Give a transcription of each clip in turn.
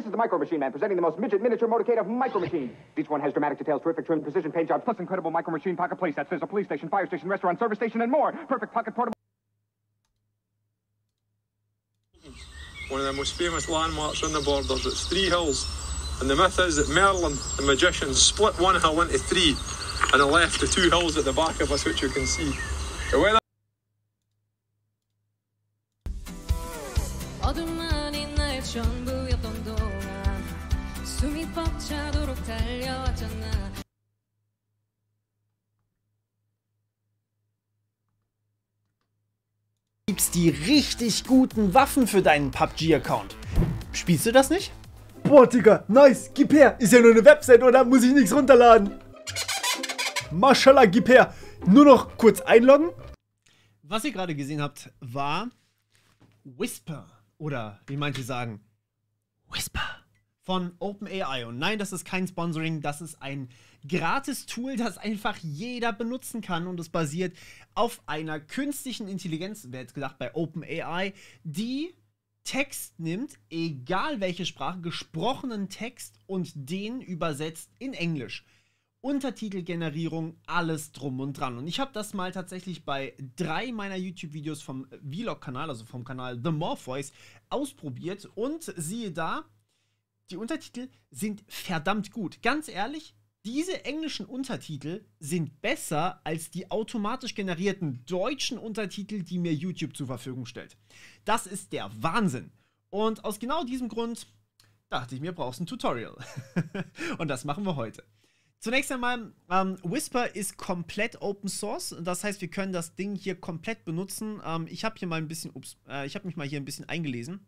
This is the Micro Machine Man presenting the most midget miniature motorcade of Micro Machine. Each one has dramatic details, terrific trim, precision paint jobs, plus incredible Micro Machine pocket place that there's a police station, fire station, restaurant, service station, and more. Perfect pocket portable. One of the most famous landmarks on the borders, it's Three Hills. And the myth is that Merlin, the magician, split one hill into three and left the two hills at the back of us, which you can see. The weather 숨이 벅차도록 달려왔잖아 Gibst die richtig guten Waffen für deinen PUBG-Account. Spielst du das nicht? Boah, Digga, nice, gib her. Ist ja nur eine Website, oder? Muss ich nichts runterladen. Mashallah, gib her. Nur noch kurz einloggen. Was ihr gerade gesehen habt, war Whisper. Oder wie manche sagen, Whisper von OpenAI. Und nein, das ist kein Sponsoring, das ist ein gratis Tool, das einfach jeder benutzen kann. Und es basiert auf einer künstlichen Intelligenz, wer jetzt gedacht, bei OpenAI, die Text nimmt, egal welche Sprache, gesprochenen Text und den übersetzt in Englisch. Untertitelgenerierung, alles drum und dran. Und ich habe das mal tatsächlich bei drei meiner YouTube-Videos vom Vlog-Kanal, also vom Kanal The Morpheus, ausprobiert und siehe da, die Untertitel sind verdammt gut. Ganz ehrlich, diese englischen Untertitel sind besser als die automatisch generierten deutschen Untertitel, die mir YouTube zur Verfügung stellt. Das ist der Wahnsinn. Und aus genau diesem Grund dachte ich mir, brauchst ein Tutorial. und das machen wir heute. Zunächst einmal, ähm, Whisper ist komplett Open Source. Das heißt, wir können das Ding hier komplett benutzen. Ähm, ich habe hier mal ein bisschen, ups, äh, ich habe mich mal hier ein bisschen eingelesen.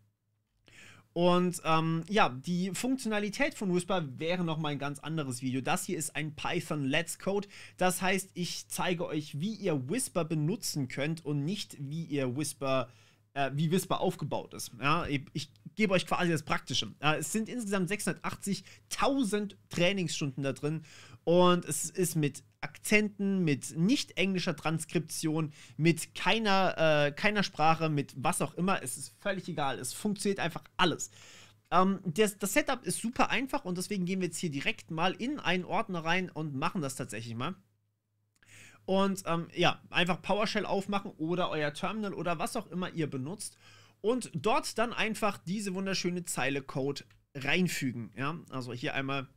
Und ähm, ja, die Funktionalität von Whisper wäre nochmal ein ganz anderes Video. Das hier ist ein Python Let's Code. Das heißt, ich zeige euch, wie ihr Whisper benutzen könnt und nicht, wie ihr Whisper, äh, wie Whisper aufgebaut ist. Ja, ich gebe euch quasi das Praktische. es sind insgesamt 680.000 Trainingsstunden da drin und es ist mit Akzenten, mit nicht englischer Transkription, mit keiner, äh, keiner Sprache, mit was auch immer. Es ist völlig egal. Es funktioniert einfach alles. Ähm, das, das, Setup ist super einfach und deswegen gehen wir jetzt hier direkt mal in einen Ordner rein und machen das tatsächlich mal. Und ähm, ja, einfach PowerShell aufmachen oder euer Terminal oder was auch immer ihr benutzt und dort dann einfach diese wunderschöne Zeile Code reinfügen. Ja? Also hier einmal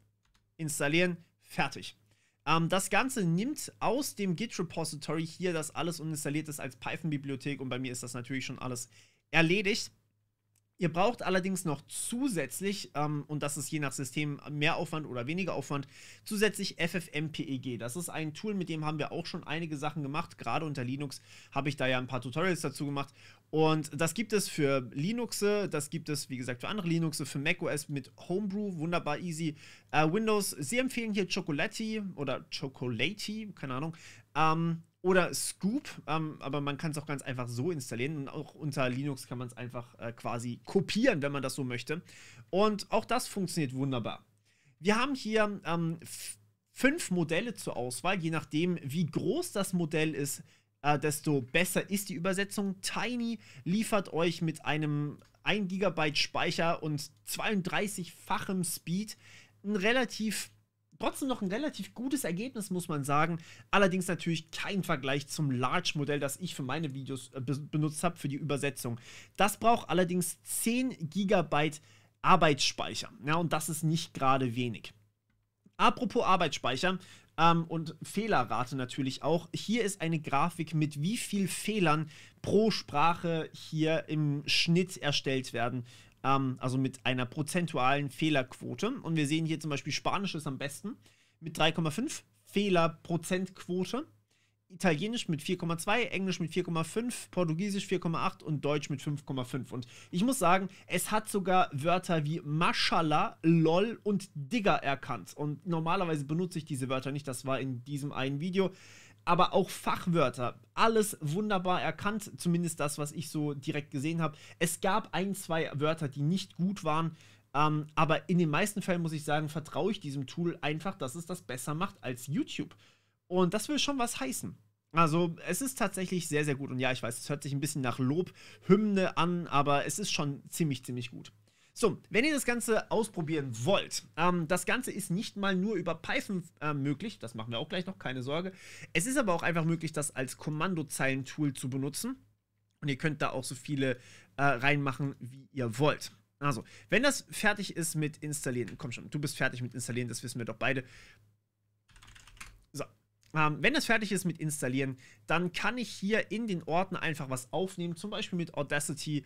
installieren, fertig. Ähm, das Ganze nimmt aus dem Git-Repository hier das alles und installiert es als Python-Bibliothek und bei mir ist das natürlich schon alles erledigt. Ihr braucht allerdings noch zusätzlich, ähm, und das ist je nach System mehr Aufwand oder weniger Aufwand, zusätzlich FFmpeg. Das ist ein Tool, mit dem haben wir auch schon einige Sachen gemacht. Gerade unter Linux habe ich da ja ein paar Tutorials dazu gemacht. Und das gibt es für Linuxe, das gibt es, wie gesagt, für andere Linuxe, für macOS mit Homebrew, wunderbar easy. Äh, Windows, sie empfehlen hier Chocolati oder Chocolati, keine Ahnung. Ähm, oder Scoop, ähm, aber man kann es auch ganz einfach so installieren. Und auch unter Linux kann man es einfach äh, quasi kopieren, wenn man das so möchte. Und auch das funktioniert wunderbar. Wir haben hier ähm, fünf Modelle zur Auswahl. Je nachdem, wie groß das Modell ist, äh, desto besser ist die Übersetzung. Tiny liefert euch mit einem 1 GB Speicher und 32-fachem Speed ein relativ trotzdem noch ein relativ gutes Ergebnis, muss man sagen. Allerdings natürlich kein Vergleich zum Large-Modell, das ich für meine Videos äh, be benutzt habe, für die Übersetzung. Das braucht allerdings 10 GB Arbeitsspeicher. Ja, und das ist nicht gerade wenig. Apropos Arbeitsspeicher, ähm, und Fehlerrate natürlich auch. Hier ist eine Grafik mit wie viel Fehlern pro Sprache hier im Schnitt erstellt werden ähm, also mit einer prozentualen Fehlerquote. Und wir sehen hier zum Beispiel Spanisch ist am besten mit 3,5 Fehlerprozentquote. Italienisch mit 4,2, Englisch mit 4,5, Portugiesisch 4,8 und Deutsch mit 5,5. Und ich muss sagen, es hat sogar Wörter wie Maschala, LOL und Digger erkannt. Und normalerweise benutze ich diese Wörter nicht. Das war in diesem einen Video aber auch Fachwörter. Alles wunderbar erkannt, zumindest das, was ich so direkt gesehen habe. Es gab ein, zwei Wörter, die nicht gut waren, ähm, aber in den meisten Fällen muss ich sagen, vertraue ich diesem Tool einfach, dass es das besser macht als YouTube. Und das will schon was heißen. Also es ist tatsächlich sehr, sehr gut. Und ja, ich weiß, es hört sich ein bisschen nach Lobhymne an, aber es ist schon ziemlich, ziemlich gut. So, wenn ihr das Ganze ausprobieren wollt, ähm, das Ganze ist nicht mal nur über Python äh, möglich, das machen wir auch gleich noch, keine Sorge. Es ist aber auch einfach möglich, das als Kommandozeilentool zu benutzen. Und ihr könnt da auch so viele äh, reinmachen, wie ihr wollt. Also, wenn das fertig ist mit installieren, komm schon, du bist fertig mit installieren, das wissen wir doch beide. So, ähm, wenn das fertig ist mit installieren, dann kann ich hier in den Orten einfach was aufnehmen, zum Beispiel mit Audacity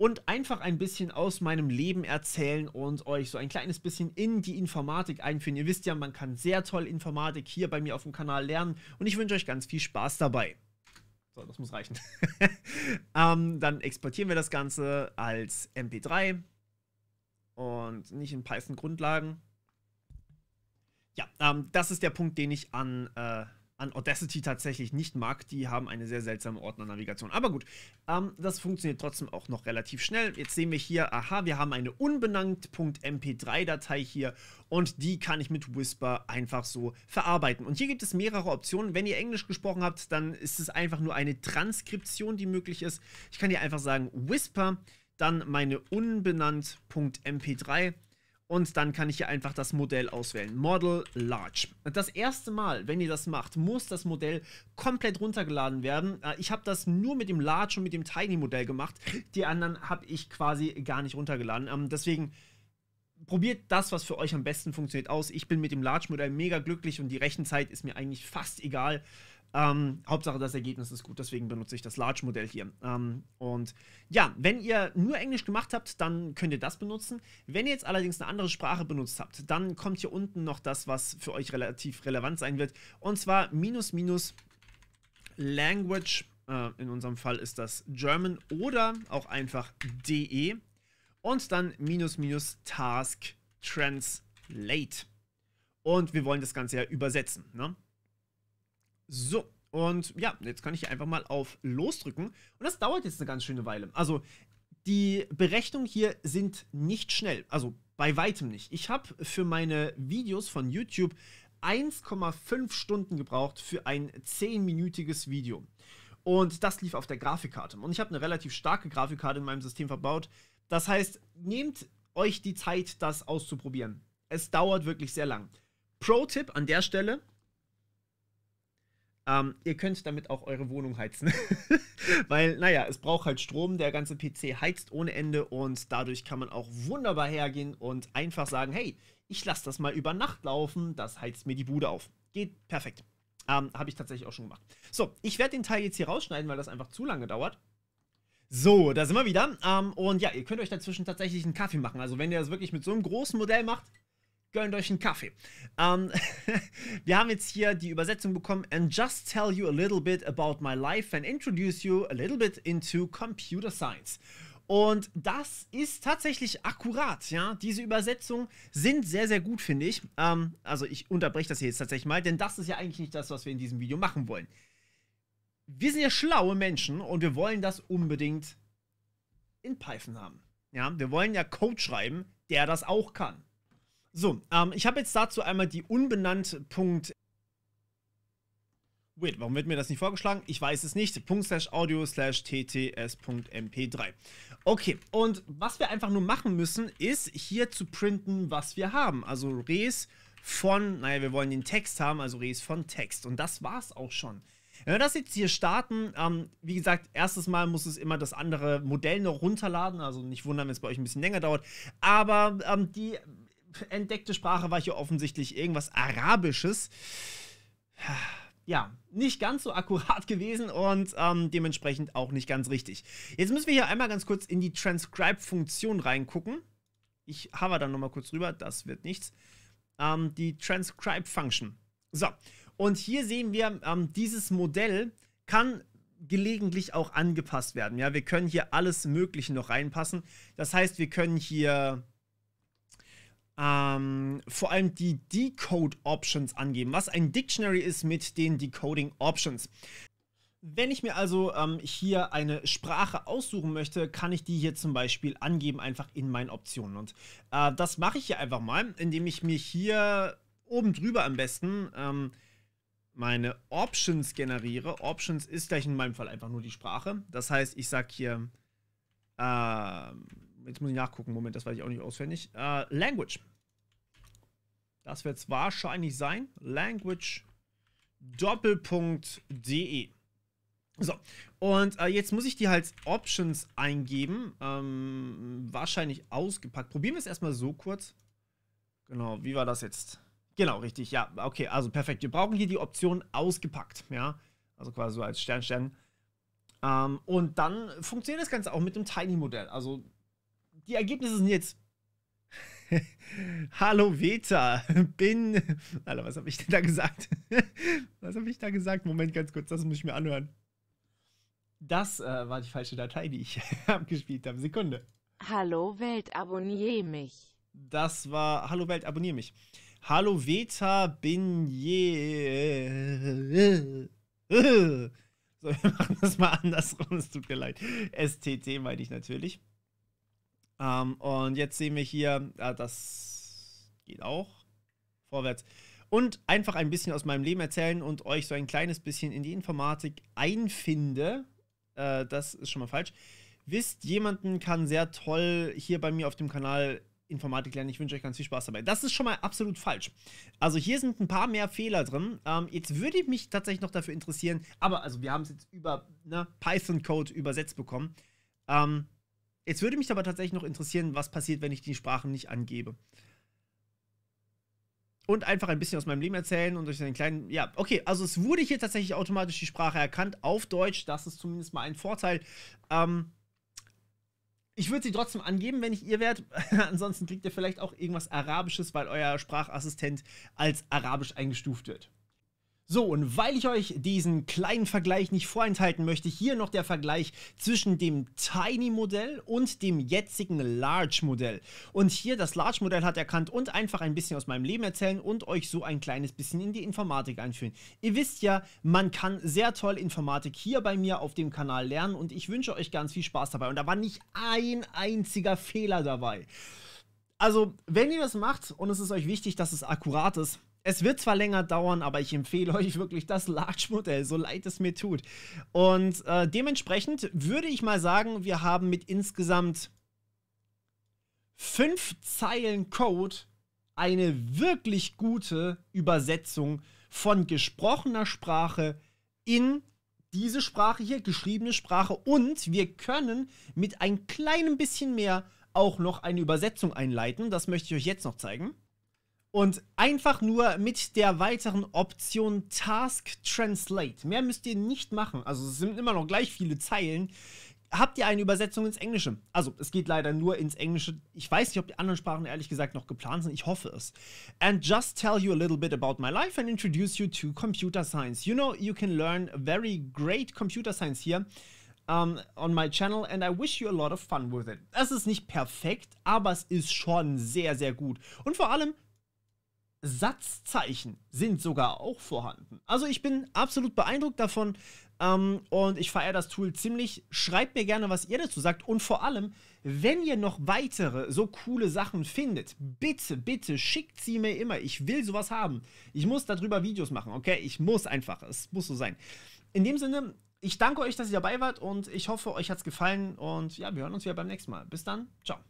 und einfach ein bisschen aus meinem Leben erzählen und euch so ein kleines bisschen in die Informatik einführen. Ihr wisst ja, man kann sehr toll Informatik hier bei mir auf dem Kanal lernen und ich wünsche euch ganz viel Spaß dabei. So, das muss reichen. ähm, dann exportieren wir das Ganze als MP3 und nicht in Python-Grundlagen. Ja, ähm, das ist der Punkt, den ich an äh, an Audacity tatsächlich nicht mag. Die haben eine sehr seltsame Ordnernavigation. Aber gut, ähm, das funktioniert trotzdem auch noch relativ schnell. Jetzt sehen wir hier, aha, wir haben eine unbenannt.mp3-Datei hier und die kann ich mit Whisper einfach so verarbeiten. Und hier gibt es mehrere Optionen. Wenn ihr Englisch gesprochen habt, dann ist es einfach nur eine Transkription, die möglich ist. Ich kann hier einfach sagen Whisper, dann meine unbenannt.mp3 und dann kann ich hier einfach das Modell auswählen. Model Large. Das erste Mal, wenn ihr das macht, muss das Modell komplett runtergeladen werden. Äh, ich habe das nur mit dem Large und mit dem Tiny Modell gemacht. Die anderen habe ich quasi gar nicht runtergeladen. Ähm, deswegen probiert das, was für euch am besten funktioniert, aus. Ich bin mit dem Large Modell mega glücklich und die Rechenzeit ist mir eigentlich fast egal. Ähm, Hauptsache, das Ergebnis ist gut, deswegen benutze ich das Large-Modell hier. Ähm, und ja, wenn ihr nur Englisch gemacht habt, dann könnt ihr das benutzen. Wenn ihr jetzt allerdings eine andere Sprache benutzt habt, dann kommt hier unten noch das, was für euch relativ relevant sein wird. Und zwar minus minus Language, äh, in unserem Fall ist das German oder auch einfach DE. Und dann minus minus Task Translate. Und wir wollen das Ganze ja übersetzen, ne? So, und ja, jetzt kann ich hier einfach mal auf losdrücken. Und das dauert jetzt eine ganz schöne Weile. Also, die Berechnungen hier sind nicht schnell. Also, bei weitem nicht. Ich habe für meine Videos von YouTube 1,5 Stunden gebraucht für ein 10-minütiges Video. Und das lief auf der Grafikkarte. Und ich habe eine relativ starke Grafikkarte in meinem System verbaut. Das heißt, nehmt euch die Zeit, das auszuprobieren. Es dauert wirklich sehr lang. Pro-Tipp an der Stelle, ähm, ihr könnt damit auch eure Wohnung heizen. Weil, naja, es braucht halt Strom, der ganze PC heizt ohne Ende und dadurch kann man auch wunderbar hergehen und einfach sagen, hey, ich lasse das mal über Nacht laufen, das heizt mir die Bude auf. Geht perfekt. Ähm, Habe ich tatsächlich auch schon gemacht. So, ich werde den Teil jetzt hier rausschneiden, weil das einfach zu lange dauert. So, da sind wir wieder. Ähm, und ja, ihr könnt euch dazwischen tatsächlich einen Kaffee machen. Also wenn ihr das wirklich mit so einem großen Modell macht, gönnt euch einen Kaffee. Ähm, wir haben jetzt hier die Übersetzung bekommen. And just tell you a little bit about my life and introduce you a little bit into computer science. Und das ist tatsächlich akkurat, ja. Diese Übersetzungen sind sehr, sehr gut, finde ich. Ähm, also ich unterbreche das hier jetzt tatsächlich mal, denn das ist ja eigentlich nicht das, was wir in diesem Video machen wollen. Wir sind ja schlaue Menschen und wir wollen das unbedingt in Python haben. Ja, wir wollen ja Code schreiben, der das auch kann. So, ähm, ich habe jetzt dazu einmal die unbenannt. Wait, warum wird mir das nicht vorgeschlagen? Ich weiß es nicht. Punkt slash audio slash tts.mp3. Okay, und was wir einfach nur machen müssen, ist hier zu printen, was wir haben. Also res von, naja, wir wollen den Text haben, also res von Text. Und das war's auch schon. Wenn wir das jetzt hier starten, ähm, wie gesagt, erstes Mal muss es immer das andere Modell noch runterladen. Also nicht wundern, wenn es bei euch ein bisschen länger dauert. Aber ähm, die entdeckte Sprache war hier offensichtlich irgendwas Arabisches. Ja, nicht ganz so akkurat gewesen und ähm, dementsprechend auch nicht ganz richtig. Jetzt müssen wir hier einmal ganz kurz in die Transcribe-Funktion reingucken. Ich habe da nochmal kurz rüber, das wird nichts. Ähm, die Transcribe-Function. So, und hier sehen wir, ähm, dieses Modell kann gelegentlich auch angepasst werden. Ja, wir können hier alles Mögliche noch reinpassen. Das heißt, wir können hier ähm, vor allem die Decode Options angeben, was ein Dictionary ist mit den Decoding Options. Wenn ich mir also ähm, hier eine Sprache aussuchen möchte, kann ich die hier zum Beispiel angeben, einfach in meinen Optionen. Und äh, das mache ich hier einfach mal, indem ich mir hier oben drüber am besten ähm, meine Options generiere. Options ist gleich in meinem Fall einfach nur die Sprache. Das heißt, ich sage hier, äh, jetzt muss ich nachgucken, Moment, das weiß ich auch nicht auswendig, äh, Language. Das wird es wahrscheinlich sein. Language.de. So, und äh, jetzt muss ich die halt Options eingeben. Ähm, wahrscheinlich ausgepackt. Probieren wir es erstmal so kurz. Genau, wie war das jetzt? Genau, richtig, ja. Okay, also perfekt. Wir brauchen hier die Option ausgepackt, ja. Also quasi so als Stern, Stern. Ähm, und dann funktioniert das Ganze auch mit dem Tiny-Modell. Also die Ergebnisse sind jetzt Hallo Veta, bin. Alter, was habe ich denn da gesagt? was habe ich da gesagt? Moment, ganz kurz, das muss ich mir anhören. Das äh, war die falsche Datei, die ich abgespielt habe. Sekunde. Hallo Welt, abonniere mich. Das war Hallo Welt, abonniere mich. Hallo Veta, bin je. So, wir machen das mal andersrum, es tut mir leid. STT meine ich natürlich. Ähm, und jetzt sehen wir hier, äh, das geht auch vorwärts. Und einfach ein bisschen aus meinem Leben erzählen und euch so ein kleines bisschen in die Informatik einfinde. Äh, das ist schon mal falsch. Wisst, jemanden kann sehr toll hier bei mir auf dem Kanal Informatik lernen. Ich wünsche euch ganz viel Spaß dabei. Das ist schon mal absolut falsch. Also hier sind ein paar mehr Fehler drin. Ähm, jetzt würde ich mich tatsächlich noch dafür interessieren, aber also wir haben es jetzt über ne, Python-Code übersetzt bekommen. Ähm, Jetzt würde mich aber tatsächlich noch interessieren, was passiert, wenn ich die Sprachen nicht angebe. Und einfach ein bisschen aus meinem Leben erzählen und durch einen kleinen. Ja, okay, also es wurde hier tatsächlich automatisch die Sprache erkannt auf Deutsch. Das ist zumindest mal ein Vorteil. Ähm, ich würde sie trotzdem angeben, wenn ich ihr wärt. Ansonsten kriegt ihr vielleicht auch irgendwas Arabisches, weil euer Sprachassistent als Arabisch eingestuft wird. So, und weil ich euch diesen kleinen Vergleich nicht vorenthalten möchte, hier noch der Vergleich zwischen dem Tiny-Modell und dem jetzigen Large-Modell. Und hier, das Large-Modell hat erkannt und einfach ein bisschen aus meinem Leben erzählen und euch so ein kleines bisschen in die Informatik einführen. Ihr wisst ja, man kann sehr toll Informatik hier bei mir auf dem Kanal lernen und ich wünsche euch ganz viel Spaß dabei. Und da war nicht ein einziger Fehler dabei. Also, wenn ihr das macht und es ist euch wichtig, dass es akkurat ist, es wird zwar länger dauern, aber ich empfehle euch wirklich das Large-Modell, so leid es mir tut. Und äh, dementsprechend würde ich mal sagen, wir haben mit insgesamt fünf Zeilen Code eine wirklich gute Übersetzung von gesprochener Sprache in diese Sprache hier, geschriebene Sprache. Und wir können mit ein kleinem bisschen mehr auch noch eine Übersetzung einleiten. Das möchte ich euch jetzt noch zeigen. Und einfach nur mit der weiteren Option Task Translate. Mehr müsst ihr nicht machen. Also es sind immer noch gleich viele Zeilen. Habt ihr eine Übersetzung ins Englische? Also es geht leider nur ins Englische. Ich weiß nicht, ob die anderen Sprachen ehrlich gesagt noch geplant sind. Ich hoffe es. And just tell you a little bit about my life and introduce you to computer science. You know, you can learn very great computer science here. Um, on my channel and I wish you a lot of fun with it. Es ist nicht perfekt, aber es ist schon sehr, sehr gut. Und vor allem Satzzeichen sind sogar auch vorhanden. Also ich bin absolut beeindruckt davon ähm, und ich feiere das Tool ziemlich. Schreibt mir gerne, was ihr dazu sagt und vor allem, wenn ihr noch weitere so coole Sachen findet, bitte, bitte schickt sie mir immer. Ich will sowas haben. Ich muss darüber Videos machen, okay? Ich muss einfach. Es muss so sein. In dem Sinne, ich danke euch, dass ihr dabei wart und ich hoffe, euch hat es gefallen und ja, wir hören uns wieder beim nächsten Mal. Bis dann, ciao.